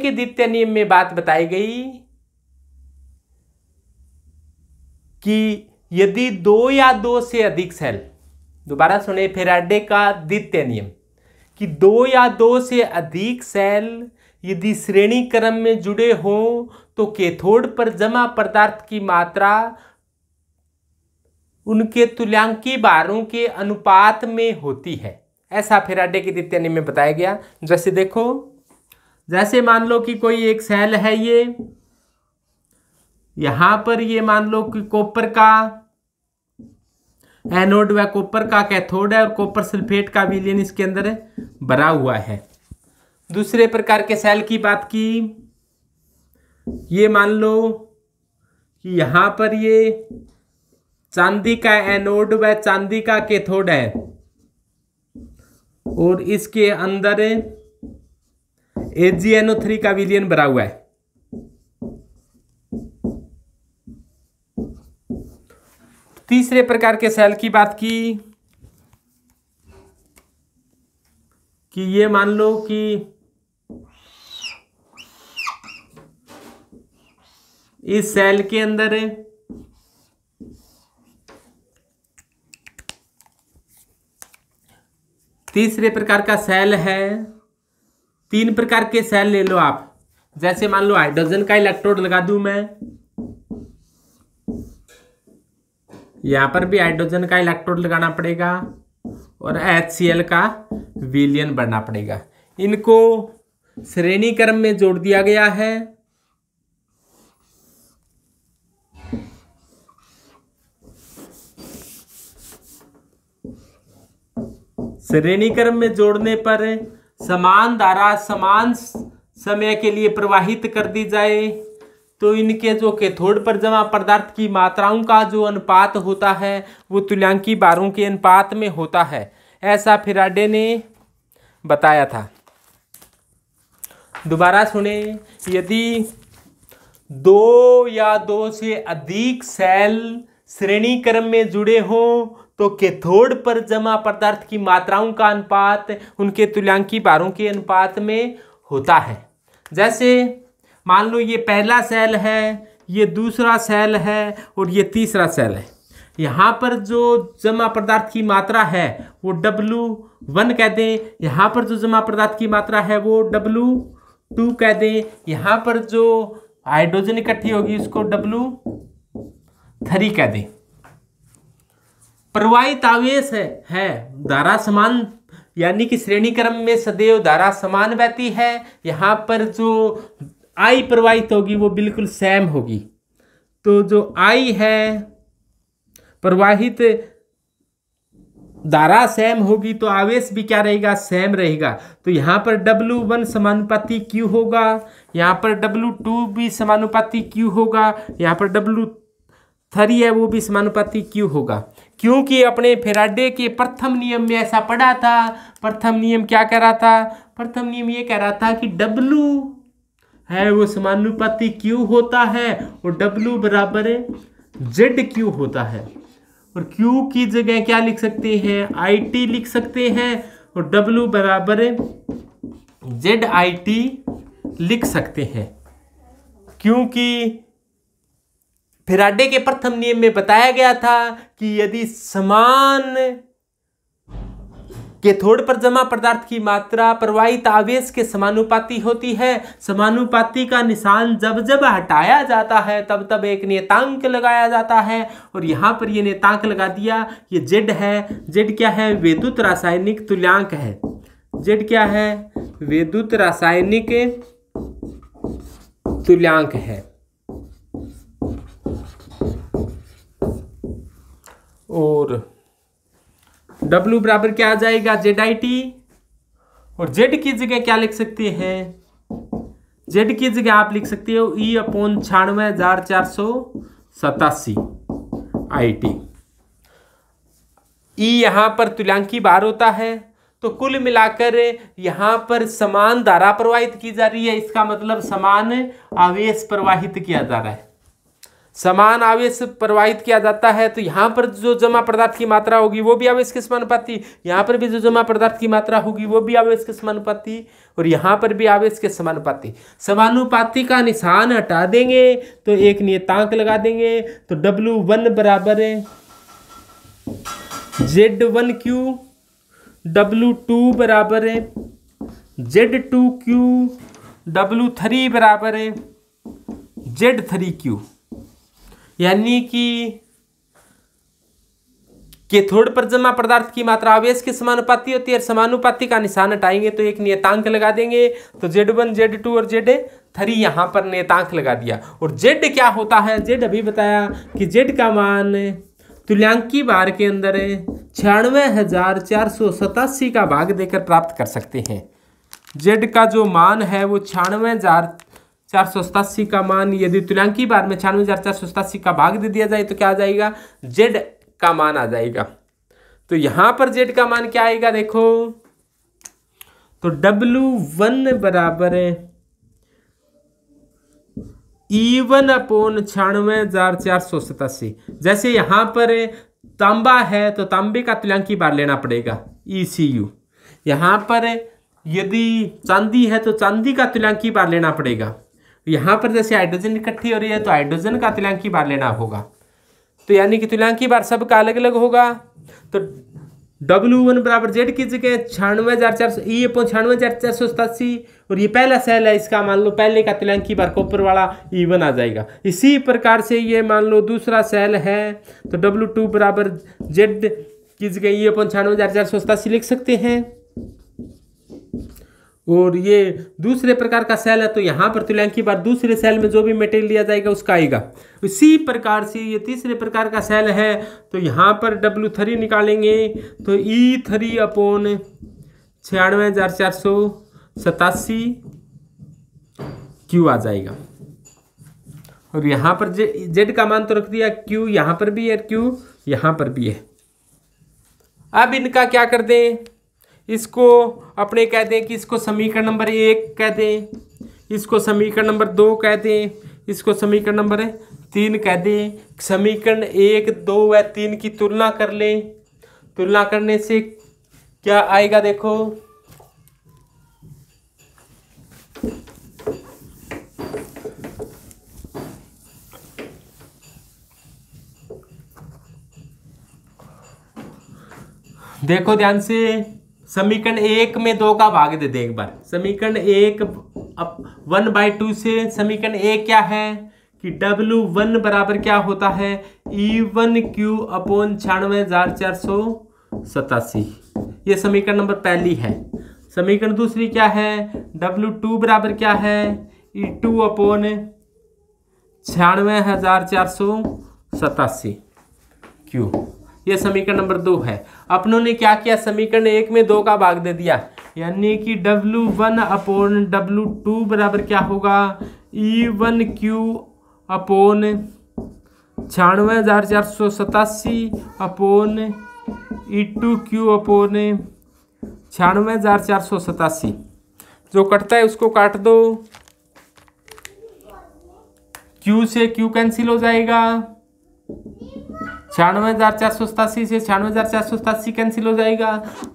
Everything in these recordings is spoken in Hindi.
के द्वितीय नियम में बात बताई गई कि यदि दो या दो से अधिक सेल दोबारा सुने फेराडे का द्वितीय नियम कि दो या दो से अधिक सेल यदि श्रेणी क्रम में जुड़े हों तो केथोड पर जमा पदार्थ की मात्रा उनके तुल्यांकी बारों के अनुपात में होती है ऐसा फेराडे के द्वितीय नियम में बताया गया जैसे देखो जैसे मान लो कि कोई एक सेल है ये यहां पर ये मान लो कि कॉपर का एनोड व कॉपर का कैथोड है और कॉपर सल्फेट का विलियन इसके अंदर भरा हुआ है दूसरे प्रकार के सेल की बात की ये मान लो कि यहां पर ये चांदी का एनोड व चांदी का कैथोड है और इसके अंदर एच जी थ्री का विलियन भरा हुआ है तीसरे प्रकार के सेल की बात की कि ये मान लो कि इस सेल के अंदर तीसरे प्रकार का सेल है तीन प्रकार के सेल ले लो आप जैसे मान लो हाइड्रोजन का इलेक्ट्रोड लगा दू मैं यहां पर भी हाइड्रोजन का इलेक्ट्रोड लगाना पड़ेगा और एच का विलियन बनना पड़ेगा इनको श्रेणी क्रम में जोड़ दिया गया है श्रेणी क्रम में जोड़ने पर समान धारा समान समय के लिए प्रवाहित कर दी जाए तो इनके जो कैथोड पर जमा पदार्थ की मात्राओं का जो अनुपात होता है वो तुल्यांकी बारों के अनुपात में होता है ऐसा फिराडे ने बताया था दोबारा सुने यदि दो या दो से अधिक सेल श्रेणी क्रम में जुड़े हों तो कैथोड पर जमा पदार्थ की मात्राओं का अनुपात उनके तुल्यांकी बारों के अनुपात में होता है जैसे मान लो ये पहला सेल है ये दूसरा सेल है और ये तीसरा सेल है यहाँ पर जो जमा पदार्थ की मात्रा है वो W1 वन कह दें यहाँ पर जो जमा पदार्थ की मात्रा है वो डब्लू टू कह दें यहाँ पर जो हाइड्रोजन इकट्ठी होगी उसको W3 थ्री कह दें प्रवाहित आवेश है है धारा समान यानी कि श्रेणी क्रम में सदैव धारा समान बहती है यहाँ पर जो आई प्रवाहित होगी वो बिल्कुल सेम होगी तो जो आई है प्रवाहित धारा सेम होगी तो आवेश भी क्या रहेगा सेम रहेगा तो यहाँ पर W1 वन समानुपाति क्यू होगा यहाँ पर डब्लू टू भी समानुपाति क्यू होगा यहाँ पर डब्लू थ्री है वो भी समानुपाति क्यू होगा क्योंकि अपने फेराडे के प्रथम नियम में ऐसा पढ़ा था प्रथम नियम क्या कह रहा था प्रथम नियम ये कह रहा था कि डब्लू है वो समानुपाति क्यू होता है और डब्लू बराबर जेड क्यू होता है और क्यू की जगह क्या लिख सकते हैं आई टी लिख सकते हैं और डब्लू बराबर जेड आई टी लिख सकते हैं क्योंकि फिराडे के प्रथम नियम में बताया गया था कि यदि समान थोड़ पर जमा पदार्थ की मात्रा प्रवाहित आवेश के समानुपाती होती है समानुपाती का निशान जब जब हटाया जाता है तब तब एक नेतांक लगाया जाता है और यहाँ पर ये नेतांक लगा दिया ये जेड है जेड क्या है वेदुत रासायनिक तुल्यांक है जेड क्या है वेदुत रासायनिक तुल्यांक है और W बराबर क्या आ जाएगा जेड आई टी और जेड की जगह क्या लिख सकते हैं जेड की जगह आप लिख सकते हो ई e अपॉन छियानवे हजार चार सौ सतासी आई टी ई e यहां पर तुल्यांकी बार होता है तो कुल मिलाकर यहां पर समान धारा प्रवाहित की जा रही है इसका मतलब समान आवेश प्रवाहित किया जा रहा है समान आवेश प्रवाहित किया जाता है तो यहाँ पर जो जमा पदार्थ की मात्रा होगी वो भी आवेश के समानुपाती यहाँ पर भी जो जमा पदार्थ की मात्रा होगी वो भी आवेश के समानुपाती और यहाँ पर भी आवेश के समानुपाती समानुपाती का निशान हटा देंगे तो एक नियतांक लगा देंगे तो डब्लू वन बराबर है Z one Q W two बराबर है Z two Q W three बराबर है जेड थ्री क्यू यानी कि केथोड पर जमा पदार्थ की मात्रा आवेश के समानुपाती होती है और समानुपाती का निशान हटाएंगे तो एक नियतांक लगा देंगे तो जेड वन जेड टू और जेड थ्री यहां पर नियतांक लगा दिया और जेड क्या होता है जेड अभी बताया कि जेड का मान तुल्यांकी बार के अंदर छियानवे हजार चार सौ सतासी का भाग देकर प्राप्त कर सकते हैं जेड का जो मान है वो छियानवे हजार चार सौ सतासी का मान यदि तुलांकी बार में छियानवे हजार चार सौ सतासी का भाग दे दिया जाए तो क्या आ जाएगा जेड का मान आ जाएगा तो यहां पर जेड का मान क्या आएगा देखो तो डब्लू वन बराबर है ईवन अपोन छियानवे हजार चार सौ सतासी जैसे यहां पर तांबा है तो तांबे का तुलांकी बार लेना पड़ेगा ई सी यू पर यदि चांदी है तो चांदी का तुलांकी बार लेना पड़ेगा यहां पर जैसे हाइड्रोजन इकट्ठी हो रही है तो हाइड्रोजन का तिलांकी बार लेना होगा तो यानी कि तुलांकी बार सबका अलग अलग होगा तो डब्ल्यू वन बराबर जेड की जगह छियानवे हज़ार चार सौ ये छियानवे हज़ार चार सौ सतासी और ये पहला सेल है इसका मान लो पहले का की बार कॉपर वाला ई e वन आ जाएगा इसी प्रकार से ये मान लो दूसरा सेल है तो डब्ल्यू टू बराबर जेड की जगह ये अपन छियानवे हज़ार चार सौ सतासी लिख सकते हैं और ये दूसरे प्रकार का सेल है तो यहाँ पर तुल्यांक तो की बार दूसरे सेल में जो भी मटेरियल लिया जाएगा उसका आएगा इसी प्रकार से ये तीसरे प्रकार का सेल है तो यहाँ पर W3 थ्री निकालेंगे तो ई थ्री अपोन छियानवे हज़ार चार सौ सतासी क्यू आ जाएगा और यहाँ पर जे जेड का मान तो रख दिया क्यू यहाँ पर भी है क्यू यहाँ पर भी है अब इनका क्या कर दें इसको अपने कह दें कि इसको समीकरण नंबर एक कह दें इसको समीकरण नंबर दो कह दें इसको समीकरण नंबर तीन कह दें समीकरण एक दो व तीन की तुलना कर लें तुलना करने से क्या आएगा देखो देखो ध्यान से समीकरण एक में दो का भाग दे दे एक बार समीकरण एक वन बाई टू से समीकरण एक क्या है कि W1 वन बराबर क्या होता है E e one Q upon छियानवे हजार चार सौ सतासी ये समीकरण नंबर पहली है समीकरण दूसरी क्या है डब्लू टू बराबर क्या है ई e टू अपोन छियानवे हजार चार सौ सतासी क्यू यह समीकरण नंबर दो है अपनों ने क्या किया समीकरण एक में दो का भाग दे दिया यानी कि W one upon W two बराबर क्या होगा ई वन क्यू अपोन छियानवे हज़ार चार सौ सतासी upon E two Q upon छियानवे हज़ार चार सौ सतासी जो कटता है उसको काट दो क्यू से क्यू कैंसिल हो जाएगा छियानवे हज़ार चार सौ सतासी से छियानवे हज़ार चार सौ सतासी कैंसिल हो जाएगा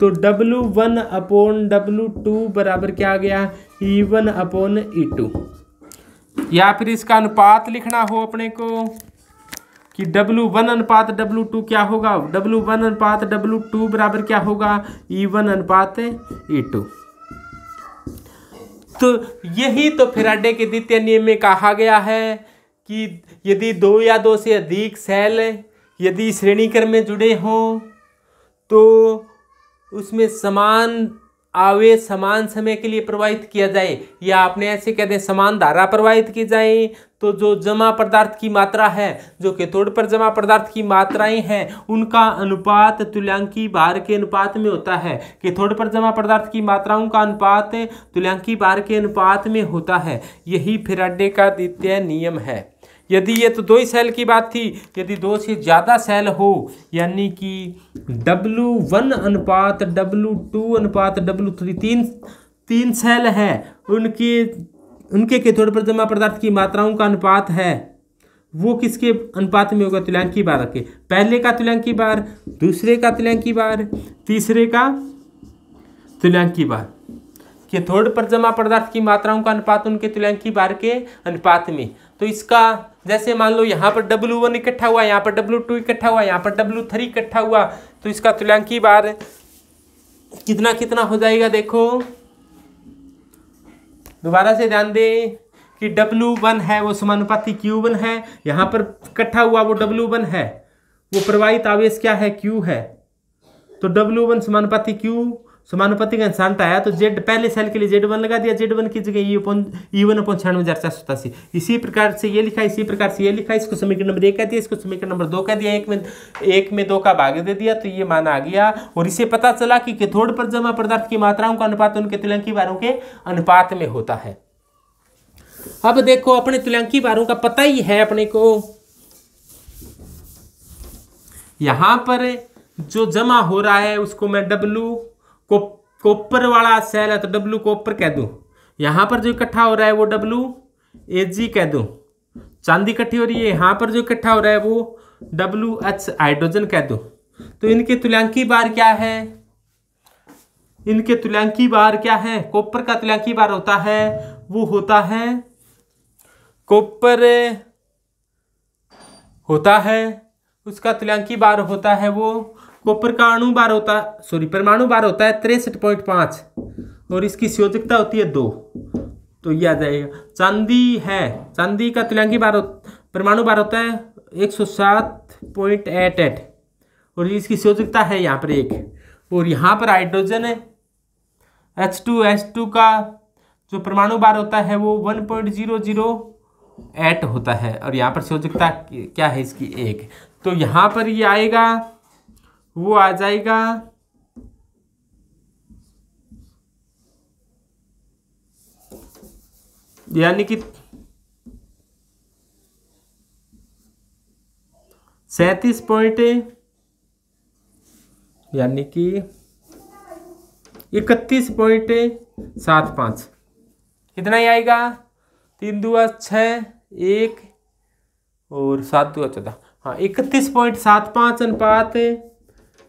तो W one upon W two बराबर क्या आ गया E one upon E two या फिर इसका अनुपात लिखना हो अपने को कि डब्लू वन अनुपात डब्लू टू क्या होगा डब्लू वन अनुपात डब्लू टू बराबर क्या होगा ई e वन अनुपात ई e टू तो यही तो फिराडे के द्वितीय नियम में कहा गया है कि यदि दो या दो से अधिक सेल यदि श्रेणी क्रम में जुड़े हों तो उसमें समान आवेश समान समय के लिए प्रवाहित किया जाए या आपने ऐसे कहते हैं समान धारा प्रवाहित की जाए तो जो जमा पदार्थ की मात्रा है जो कैथोड पर जमा पदार्थ की मात्राएं हैं उनका अनुपात तुल्यांकी भार के अनुपात में होता है कैथोड पर जमा पदार्थ की मात्राओं का अनुपात तुल्यांकी भार के अनुपात में होता है यही फिराडे का द्वितीय नियम है यदि ये तो दो ही सेल की बात थी यदि दो से ज़्यादा सेल हो यानी कि W1 वन अनुपात डब्लू टू अनुपात डब्लू तीन तीन सेल हैं उनके उनके के थोड़े पर जमा पदार्थ की मात्राओं का अनुपात है वो किसके अनुपात में होगा तुल्यांकी बार के पहले का तुल्यांकी बार दूसरे का तुल्यांकी बार तीसरे का तुल्यांकी बार के थोड़ पर जमा पदार्थ की मात्राओं का अनुपात उनके तुल्यांकी बार के अनुपात में तो इसका जैसे मान लो यहाँ पर W1 वन इकट्ठा हुआ यहाँ पर W2 टू इकट्ठा हुआ यहाँ पर W3 थ्री इकट्ठा हुआ तो इसका तुल्यांकी बार कितना कितना हो जाएगा देखो दोबारा से ध्यान दे कि W1 है वो समानुपाती Q1 है यहाँ पर इकट्ठा हुआ वो W1 है वो प्रवाहित आवेश क्या है क्यू है तो डब्लू समानुपाती क्यू समानुपाती का अंशांत तो आया तो जेड पहले सेल के लिए जेड वन लगा दिया जेड वन की जगह ई e वन e अपन छियानवे हज़ार चार सौ सतासी इसी प्रकार से ये लिखा इसी प्रकार से ये लिखा इसको समीकरण नंबर एक कह दिया इसको समीकरण नंबर दो कह दिया एक में एक में दो का भाग दे दिया तो ये मान आ गया और इसे पता चला कि कैथोड पर जमा पदार्थ की मात्राओं का अनुपात उनके तिलंकी बारों के अनुपात में होता है अब देखो अपने तिलंकी बारों का पता ही है अपने को यहां पर जो जमा हो रहा है उसको मैं डब्लू कॉपर कोपर वाला सेल है तो डब्लू कोपर कह दूँ यहाँ पर जो इकट्ठा हो रहा है वो डब्लू ए जी कह दूँ चांदी इकट्ठी हो रही है यहाँ पर जो इकट्ठा हो रहा है वो डब्लू एच हाइड्रोजन कह दूँ तो इनके तुल्यांकी बार क्या है इनके तुल्यांकी बार क्या है कोपर का तुल्यांकी बार होता है वो होता है कोपर होता है उसका तुल्यांकी बार होता है वो कॉपर का अणु बार होता है सॉरी परमाणु बार होता है तिरसठ पॉइंट पाँच और इसकी संयोजकता होती है दो तो यह आ जाएगा चांदी है चांदी का तुल्यांकी बार परमाणु बार होता है एक सौ सात पॉइंट एट एट और इसकी संयोजकता है यहाँ पर एक और यहाँ पर हाइड्रोजन है एच टू एच टू का जो परमाणु बार होता है वो one point zero zero eight होता है और यहाँ पर संयोजकता क्या है इसकी एक तो यहाँ पर ये यह आएगा वो आ जाएगा यानी कि सैतीस पॉइंट यानी कि इकतीस पॉइंट सात पाँच कितना ही आएगा तीन दुआ छ एक और सात दुआ चौदह हाँ इकतीस पॉइंट सात पाँच अनुपात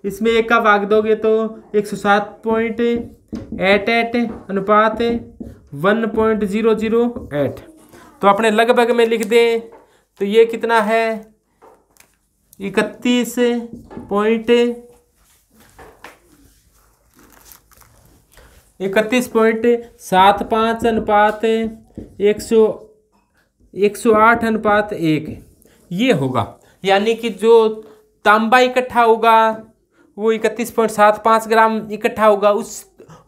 इसमें एक का भाग दोगे तो एक सौ सात पॉइंट एट एट अनुपात one point zero zero eight तो अपने लगभग में लिख दें तो ये कितना है इकतीस पॉइंट इकतीस पॉइंट सात पाँच अनुपात एक सौ एक सौ आठ अनुपात एक ये होगा यानी कि जो तांबा इकट्ठा होगा वो इकतीस पॉइंट सात पाँच ग्राम इकट्ठा होगा उस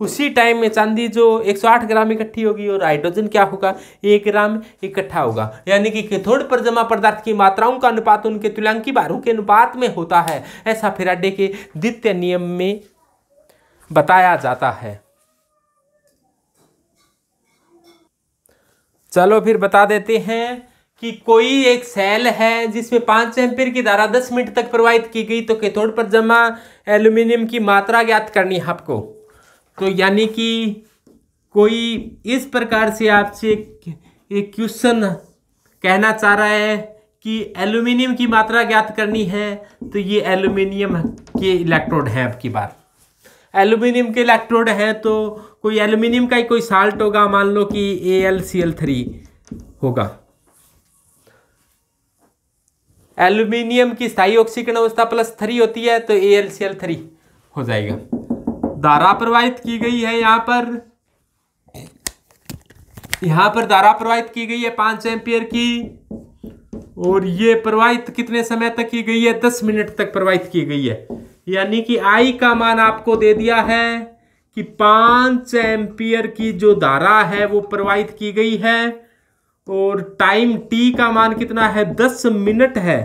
उसी टाइम में चांदी जो 108 ग्राम इकट्ठी होगी और हाइड्रोजन क्या होगा एक ग्राम इकट्ठा होगा यानी कि कैथोड पर जमा पदार्थ की मात्राओं का अनुपात उनके तुलांकी भारों के अनुपात में होता है ऐसा फिराडे के द्वितीय नियम में बताया जाता है चलो फिर बता देते हैं कि कोई एक सेल है जिसमें पाँच एम्पियर की धारा दस मिनट तक प्रवाहित की गई तो कैथोड पर जमा एल्यूमिनियम की मात्रा ज्ञात करनी है आपको तो यानी कि कोई इस प्रकार से आपसे एक क्वेश्चन कहना चाह रहा है कि एल्यूमिनियम की मात्रा ज्ञात करनी है तो ये एल्यूमिनियम के इलेक्ट्रोड हैं आपकी बात एल्यूमिनियम के इलेक्ट्रोड हैं तो कोई एल्यूमिनियम का ही कोई साल्ट होगा मान लो कि A L C L three होगा एल्यूमिनियम की स्थायी ऑक्सीकरण अवस्था प्लस थ्री होती है तो A L C L three हो जाएगा धारा प्रवाहित की गई है यहां पर यहां पर धारा प्रवाहित की गई है पांच एम्पियर की और ये प्रवाहित कितने समय तक की गई है दस मिनट तक प्रवाहित की गई है यानी कि आई का मान आपको दे दिया है कि पांच एम्पियर की जो धारा है वो प्रवाहित की गई है और टाइम टी का मान कितना है दस मिनट है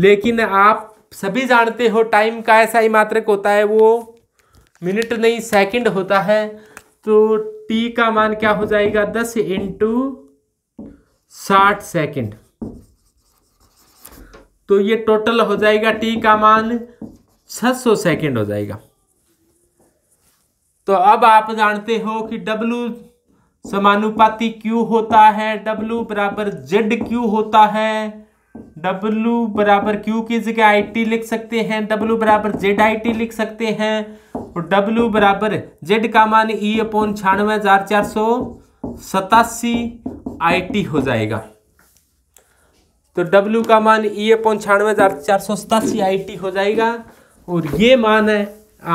लेकिन आप सभी जानते हो टाइम का ऐसा ही मात्रक होता है वो मिनट नहीं सेकंड होता है तो टी का मान क्या हो जाएगा दस इंटू साठ सेकेंड तो ये टोटल हो जाएगा टी का मान छ सौ सेकेंड हो जाएगा तो अब आप जानते हो कि डब्ल्यू समानुपाती क्यू होता है डब्ल्यू बराबर जेड क्यू होता है डब्ल्यू बराबर क्यू की जगह आई टी लिख सकते हैं डब्ल्यू बराबर जेड आई टी लिख सकते हैं और डब्ल्यू बराबर जेड का मान ई e अपॉन छियानवे हजार चार सौ सतासी आई टी हो जाएगा तो डब्ल्यू का मान ई e अपॉन छियानवे हजार चार सौ सतासी आई टी हो जाएगा और ये मान है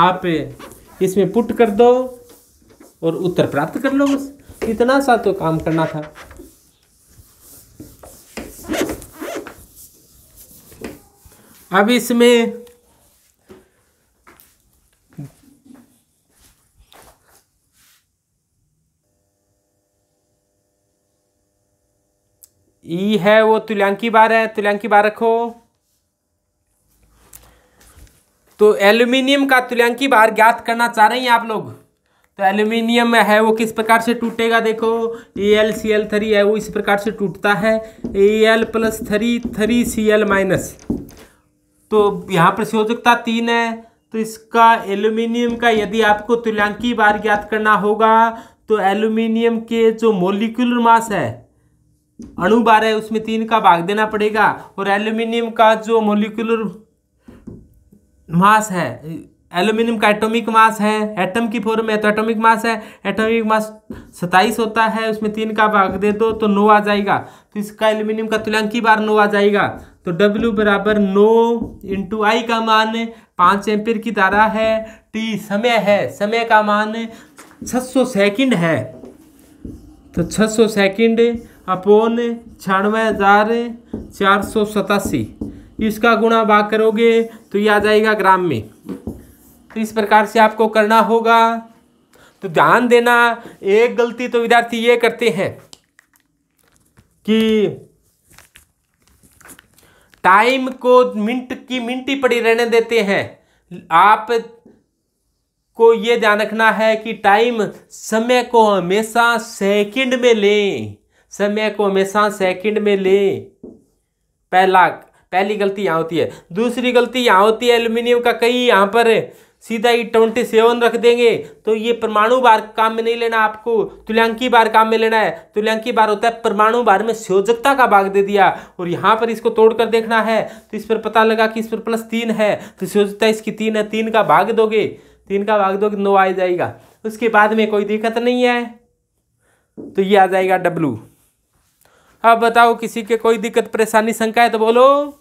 आप इसमें पुट कर दो और उत्तर प्राप्त कर लो बस इतना सा तो काम करना था अब इसमें ई है वो तुल्यांकी बार है तुल्यांकी बार रखो तो एल्यूमिनियम का तुल्यांकी बार ज्ञात करना चाह रहे हैं आप लोग तो एल्यूमिनियम है वो किस प्रकार से टूटेगा देखो A L C L three है वो इस प्रकार से टूटता है A L plus three three C L minus तो यहाँ पर संयोजकता तीन है तो इसका एल्युमिनियम का यदि आपको तुल्यांकी बार ज्ञात करना होगा तो एल्युमिनियम के जो मोलिकुलर मास है अणु बार है उसमें तीन का भाग देना पड़ेगा और एल्युमिनियम का जो मोलिकुलर मास है एल्यूमिनियम का एटॉमिक मास है एटम की फॉर्म में तो एटॉमिक मास है एटॉमिक मास सताइस होता है उसमें तीन का भाग दे दो तो नो आ जाएगा तो इसका एल्यूमिनियम का तुलंक बार नो आ जाएगा तो W बराबर नो इंटू आई का मान पाँच एम्पियर की धारा है टी समय है समय का मान 600 सेकंड है तो 600 सेकंड अपोन छियानवे हज़ार चार सौ सतासी इसका गुणा भाग करोगे तो ये आ जाएगा ग्राम में तो इस प्रकार से आपको करना होगा तो ध्यान देना एक गलती तो विद्यार्थी ये करते हैं कि टाइम को मिनट की मिनटी पड़ी रहने देते हैं आप को ये ध्यान रखना है कि टाइम समय को हमेशा सेकंड में लें समय को हमेशा सेकंड में लें पहला पहली गलती यहाँ होती है दूसरी गलती यहाँ होती है एल्युमिनियम का कई यहाँ पर सीधा ही ट्वेंटी सेवन रख देंगे तो ये परमाणु बार काम में नहीं लेना आपको तुल्यांकी बार काम में लेना है तुल्यांकी बार होता है परमाणु बार में संयोजकता का भाग दे दिया और यहाँ पर इसको तोड़कर देखना है तो इस पर पता लगा कि इस पर प्लस तीन है तो संयोजकता इसकी तीन है तीन का भाग दोगे तीन का भाग दोगे तो नौ आ जाएगा उसके बाद में कोई दिक्कत नहीं है तो ये आ जाएगा डब्लू अब बताओ किसी के कोई दिक्कत परेशानी शंका है तो बोलो